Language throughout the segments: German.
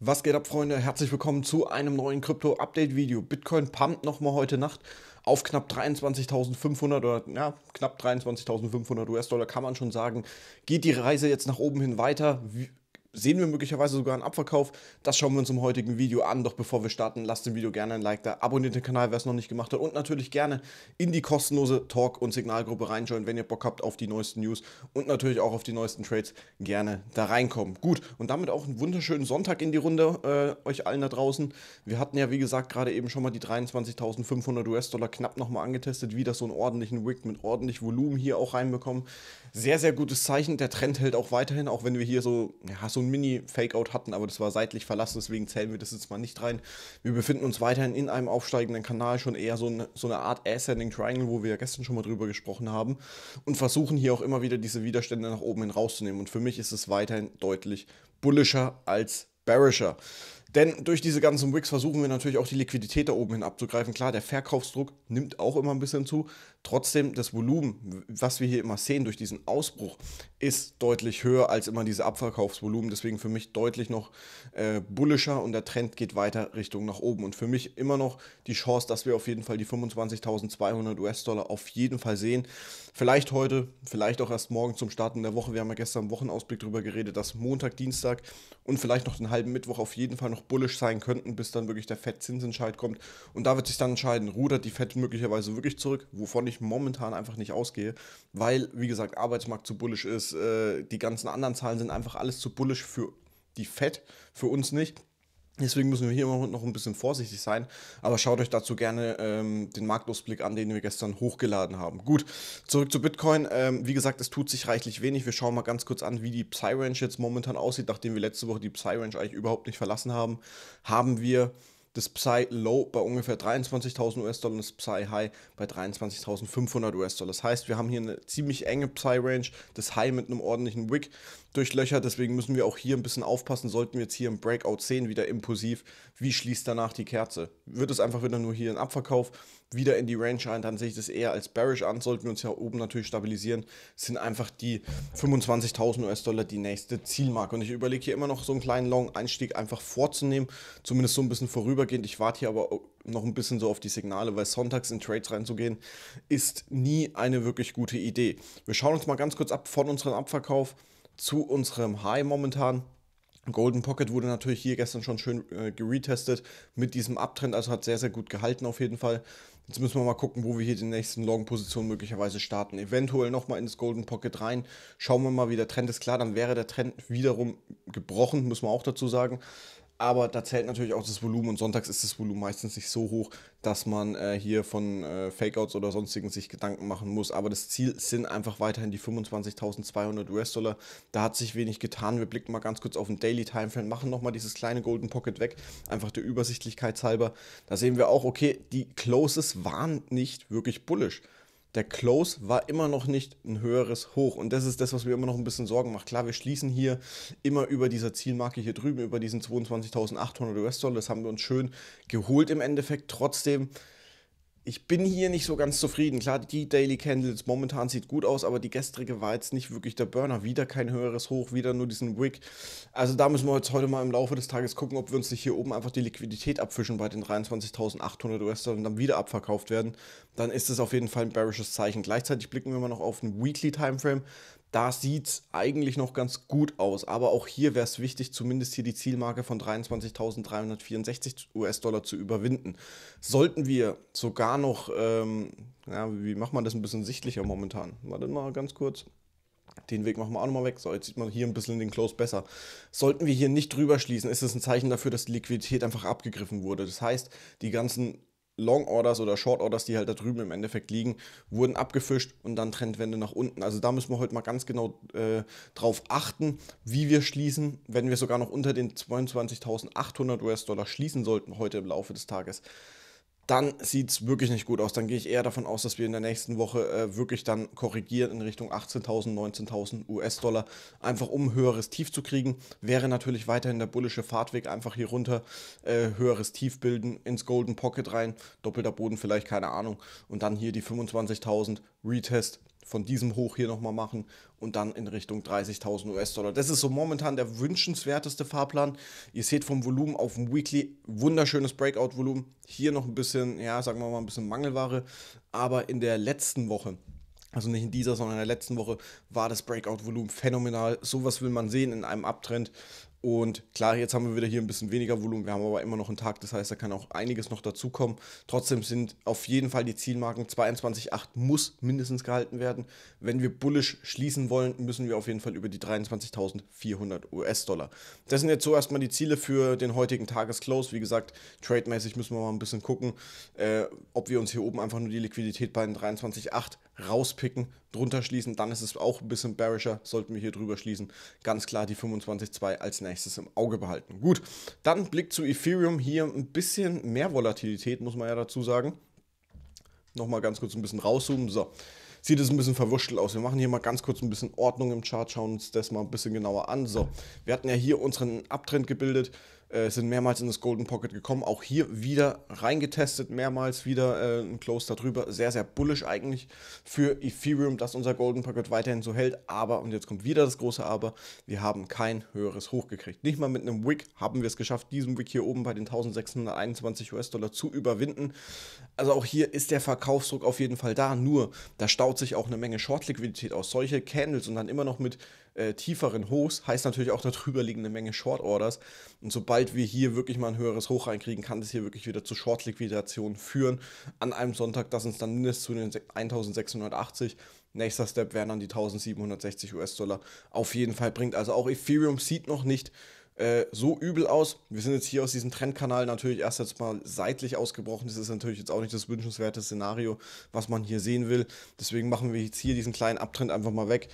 Was geht ab, Freunde? Herzlich willkommen zu einem neuen Krypto-Update-Video. Bitcoin pumpt nochmal heute Nacht auf knapp 23.500 oder ja, knapp 23.500 US-Dollar kann man schon sagen. Geht die Reise jetzt nach oben hin weiter? sehen wir möglicherweise sogar einen Abverkauf. Das schauen wir uns im heutigen Video an. Doch bevor wir starten, lasst dem Video gerne ein Like da, abonniert den Kanal, wer es noch nicht gemacht hat und natürlich gerne in die kostenlose Talk- und Signalgruppe reinschauen, wenn ihr Bock habt auf die neuesten News und natürlich auch auf die neuesten Trades gerne da reinkommen. Gut, und damit auch einen wunderschönen Sonntag in die Runde äh, euch allen da draußen. Wir hatten ja, wie gesagt, gerade eben schon mal die 23.500 US-Dollar knapp nochmal angetestet, wie das so einen ordentlichen Wick mit ordentlich Volumen hier auch reinbekommen. Sehr, sehr gutes Zeichen. Der Trend hält auch weiterhin, auch wenn wir hier so, ja, so ein mini fakeout hatten, aber das war seitlich verlassen, deswegen zählen wir das jetzt mal nicht rein. Wir befinden uns weiterhin in einem aufsteigenden Kanal, schon eher so, ein, so eine Art Ascending Triangle, wo wir ja gestern schon mal drüber gesprochen haben und versuchen hier auch immer wieder diese Widerstände nach oben hin rauszunehmen. Und für mich ist es weiterhin deutlich bullischer als bearischer. Denn durch diese ganzen Wicks versuchen wir natürlich auch die Liquidität da oben hin abzugreifen. Klar, der Verkaufsdruck nimmt auch immer ein bisschen zu. Trotzdem, das Volumen, was wir hier immer sehen durch diesen Ausbruch, ist deutlich höher als immer diese Abverkaufsvolumen. Deswegen für mich deutlich noch äh, bullischer und der Trend geht weiter Richtung nach oben. Und für mich immer noch die Chance, dass wir auf jeden Fall die 25.200 US-Dollar auf jeden Fall sehen. Vielleicht heute, vielleicht auch erst morgen zum Starten der Woche. Wir haben ja gestern im Wochenausblick darüber geredet, dass Montag, Dienstag und vielleicht noch den halben Mittwoch auf jeden Fall noch bullisch sein könnten, bis dann wirklich der Fed-Zinsentscheid kommt. Und da wird sich dann entscheiden, rudert die Fed möglicherweise wirklich zurück, wovon ich momentan einfach nicht ausgehe, weil, wie gesagt, Arbeitsmarkt zu bullisch ist, äh, die ganzen anderen Zahlen sind einfach alles zu bullisch für die Fed, für uns nicht. Deswegen müssen wir hier immer noch ein bisschen vorsichtig sein. Aber schaut euch dazu gerne ähm, den Marktausblick an, den wir gestern hochgeladen haben. Gut, zurück zu Bitcoin. Ähm, wie gesagt, es tut sich reichlich wenig. Wir schauen mal ganz kurz an, wie die Psy-Range jetzt momentan aussieht. Nachdem wir letzte Woche die Psy-Range eigentlich überhaupt nicht verlassen haben, haben wir das Psy Low bei ungefähr 23.000 US-Dollar und das Psy High bei 23.500 US-Dollar. Das heißt, wir haben hier eine ziemlich enge Psy Range, das High mit einem ordentlichen Wick durchlöchert. Deswegen müssen wir auch hier ein bisschen aufpassen. Sollten wir jetzt hier im Breakout sehen, wieder impulsiv, wie schließt danach die Kerze? Wird es einfach wieder nur hier ein Abverkauf, wieder in die Range rein, dann sehe ich das eher als bearish an. Sollten wir uns ja oben natürlich stabilisieren, sind einfach die 25.000 US-Dollar die nächste Zielmarke. Und ich überlege hier immer noch so einen kleinen Long-Einstieg einfach vorzunehmen, zumindest so ein bisschen vorübergehend. Ich warte hier aber noch ein bisschen so auf die Signale, weil sonntags in Trades reinzugehen, ist nie eine wirklich gute Idee. Wir schauen uns mal ganz kurz ab von unserem Abverkauf zu unserem High momentan. Golden Pocket wurde natürlich hier gestern schon schön äh, geretestet mit diesem Abtrend, also hat sehr, sehr gut gehalten auf jeden Fall. Jetzt müssen wir mal gucken, wo wir hier die nächsten Long-Positionen möglicherweise starten. Eventuell nochmal ins Golden Pocket rein. Schauen wir mal, wie der Trend ist. Klar, dann wäre der Trend wiederum gebrochen, muss man auch dazu sagen aber da zählt natürlich auch das Volumen und sonntags ist das Volumen meistens nicht so hoch, dass man äh, hier von äh, Fakeouts oder sonstigen sich Gedanken machen muss. Aber das Ziel sind einfach weiterhin die 25.200 US-Dollar. Da hat sich wenig getan. Wir blicken mal ganz kurz auf den Daily Timeframe, machen nochmal dieses kleine Golden Pocket weg, einfach der Übersichtlichkeit halber. Da sehen wir auch, okay, die Closes waren nicht wirklich bullish der Close war immer noch nicht ein höheres Hoch. Und das ist das, was mir immer noch ein bisschen Sorgen macht. Klar, wir schließen hier immer über dieser Zielmarke hier drüben, über diesen 22.800 US-Dollar. Das haben wir uns schön geholt im Endeffekt. Trotzdem ich bin hier nicht so ganz zufrieden. Klar, die Daily Candles momentan sieht gut aus, aber die gestrige war jetzt nicht wirklich der Burner. Wieder kein höheres Hoch, wieder nur diesen Wick. Also da müssen wir jetzt heute mal im Laufe des Tages gucken, ob wir uns nicht hier oben einfach die Liquidität abfischen bei den 23.800 US-Dollar und dann wieder abverkauft werden. Dann ist es auf jeden Fall ein bearishes Zeichen. Gleichzeitig blicken wir mal noch auf den Weekly Timeframe da sieht es eigentlich noch ganz gut aus. Aber auch hier wäre es wichtig, zumindest hier die Zielmarke von 23.364 US-Dollar zu überwinden. Sollten wir sogar noch, ähm, ja, wie macht man das ein bisschen sichtlicher momentan? Warte mal ganz kurz. Den Weg machen wir auch nochmal weg. So, jetzt sieht man hier ein bisschen den Close besser. Sollten wir hier nicht drüber schließen, ist es ein Zeichen dafür, dass die Liquidität einfach abgegriffen wurde. Das heißt, die ganzen Long Orders oder Short Orders, die halt da drüben im Endeffekt liegen, wurden abgefischt und dann Trendwende nach unten. Also da müssen wir heute mal ganz genau äh, drauf achten, wie wir schließen. Wenn wir sogar noch unter den 22.800 US-Dollar schließen sollten heute im Laufe des Tages, dann sieht es wirklich nicht gut aus. Dann gehe ich eher davon aus, dass wir in der nächsten Woche äh, wirklich dann korrigieren in Richtung 18.000, 19.000 US-Dollar, einfach um höheres Tief zu kriegen. Wäre natürlich weiterhin der bullische Fahrtweg einfach hier runter, äh, höheres Tief bilden, ins Golden Pocket rein, doppelter Boden vielleicht, keine Ahnung. Und dann hier die 25.000 Retest von diesem Hoch hier nochmal machen und dann in Richtung 30.000 US-Dollar. Das ist so momentan der wünschenswerteste Fahrplan. Ihr seht vom Volumen auf dem Weekly wunderschönes Breakout-Volumen. Hier noch ein bisschen, ja, sagen wir mal ein bisschen Mangelware, aber in der letzten Woche also nicht in dieser, sondern in der letzten Woche war das Breakout-Volumen phänomenal. Sowas will man sehen in einem Abtrend. Und klar, jetzt haben wir wieder hier ein bisschen weniger Volumen, wir haben aber immer noch einen Tag, das heißt, da kann auch einiges noch dazukommen. Trotzdem sind auf jeden Fall die Zielmarken 22,8 muss mindestens gehalten werden. Wenn wir bullisch schließen wollen, müssen wir auf jeden Fall über die 23.400 US-Dollar. Das sind jetzt so erstmal die Ziele für den heutigen Tagesclose. Wie gesagt, trademäßig müssen wir mal ein bisschen gucken, äh, ob wir uns hier oben einfach nur die Liquidität bei den 23,8 rauspicken, drunter schließen, dann ist es auch ein bisschen bearischer, sollten wir hier drüber schließen. Ganz klar die 25.2 als nächstes im Auge behalten. Gut, dann Blick zu Ethereum, hier ein bisschen mehr Volatilität, muss man ja dazu sagen. Nochmal ganz kurz ein bisschen rauszoomen, so. Sieht es ein bisschen verwurschtelt aus. Wir machen hier mal ganz kurz ein bisschen Ordnung im Chart, schauen uns das mal ein bisschen genauer an. So, wir hatten ja hier unseren Abtrend gebildet äh, sind mehrmals in das Golden Pocket gekommen, auch hier wieder reingetestet, mehrmals wieder äh, ein Close darüber. Sehr, sehr bullish eigentlich für Ethereum, dass unser Golden Pocket weiterhin so hält. Aber, und jetzt kommt wieder das große Aber, wir haben kein höheres Hoch gekriegt. Nicht mal mit einem Wick haben wir es geschafft, diesen Wick hier oben bei den 1621 US-Dollar zu überwinden. Also auch hier ist der Verkaufsdruck auf jeden Fall da, nur da staut sich auch eine Menge Short-Liquidität aus. Solche Candles und dann immer noch mit äh, tieferen Hochs, heißt natürlich auch darüber liegende Menge Short Orders. Und sobald wir hier wirklich mal ein höheres Hoch reinkriegen, kann das hier wirklich wieder zu Short Liquidation führen. An einem Sonntag, das uns dann mindestens zu den 1680. Nächster Step wären dann die 1760 US-Dollar. Auf jeden Fall bringt also auch Ethereum sieht noch nicht äh, so übel aus. Wir sind jetzt hier aus diesem Trendkanal natürlich erst jetzt mal seitlich ausgebrochen. Das ist natürlich jetzt auch nicht das wünschenswerte Szenario, was man hier sehen will. Deswegen machen wir jetzt hier diesen kleinen Abtrend einfach mal weg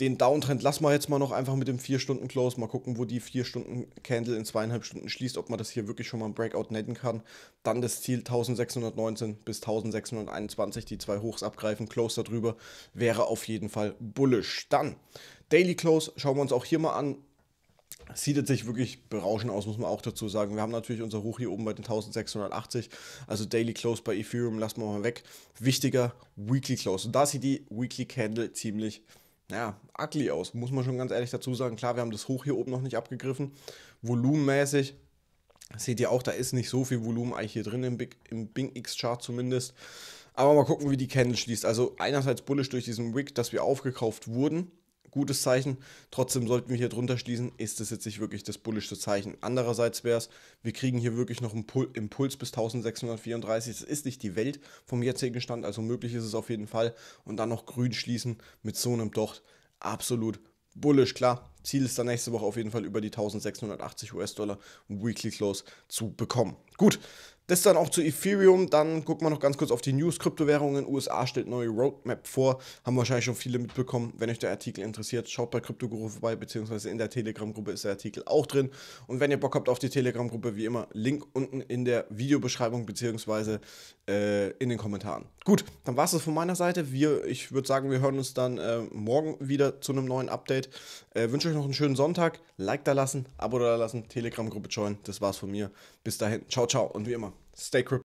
den Downtrend lassen wir jetzt mal noch einfach mit dem 4-Stunden-Close. Mal gucken, wo die 4-Stunden-Candle in zweieinhalb Stunden schließt, ob man das hier wirklich schon mal ein Breakout netten kann. Dann das Ziel 1619 bis 1621, die zwei Hochs abgreifen. Close darüber wäre auf jeden Fall bullish. Dann Daily Close schauen wir uns auch hier mal an. Sieht sich wirklich berauschend aus, muss man auch dazu sagen. Wir haben natürlich unser Hoch hier oben bei den 1680, also Daily Close bei Ethereum lassen wir mal weg. Wichtiger Weekly Close. Und da sieht die Weekly Candle ziemlich aus ja, ugly aus, muss man schon ganz ehrlich dazu sagen. Klar, wir haben das Hoch hier oben noch nicht abgegriffen. Volumenmäßig seht ihr auch, da ist nicht so viel Volumen eigentlich hier drin im, Big, im Bing X-Chart zumindest. Aber mal gucken, wie die Candle schließt. Also einerseits bullisch durch diesen Wick, dass wir aufgekauft wurden gutes Zeichen. Trotzdem sollten wir hier drunter schließen, ist das jetzt nicht wirklich das bullischste Zeichen. Andererseits wäre es, wir kriegen hier wirklich noch einen Impuls bis 1634. Es ist nicht die Welt vom jetzigen Stand, also möglich ist es auf jeden Fall. Und dann noch grün schließen mit so einem Docht. Absolut bullisch, klar. Ziel ist dann nächste Woche auf jeden Fall über die 1680 US-Dollar Weekly Close zu bekommen. Gut, das dann auch zu Ethereum. Dann gucken wir noch ganz kurz auf die News. Kryptowährungen. in den USA stellt neue Roadmap vor. Haben wahrscheinlich schon viele mitbekommen. Wenn euch der Artikel interessiert, schaut bei Kryptoguru vorbei, beziehungsweise in der Telegram-Gruppe ist der Artikel auch drin. Und wenn ihr Bock habt auf die Telegram-Gruppe, wie immer, Link unten in der Videobeschreibung, beziehungsweise äh, in den Kommentaren. Gut, dann war es das von meiner Seite. Wir, ich würde sagen, wir hören uns dann äh, morgen wieder zu einem neuen Update. Äh, wünsche wünsche euch noch einen schönen Sonntag. Like da lassen, Abo da lassen, Telegram-Gruppe joinen. Das war's von mir. Bis dahin. Ciao, ciao. Und wie immer, stay crypto.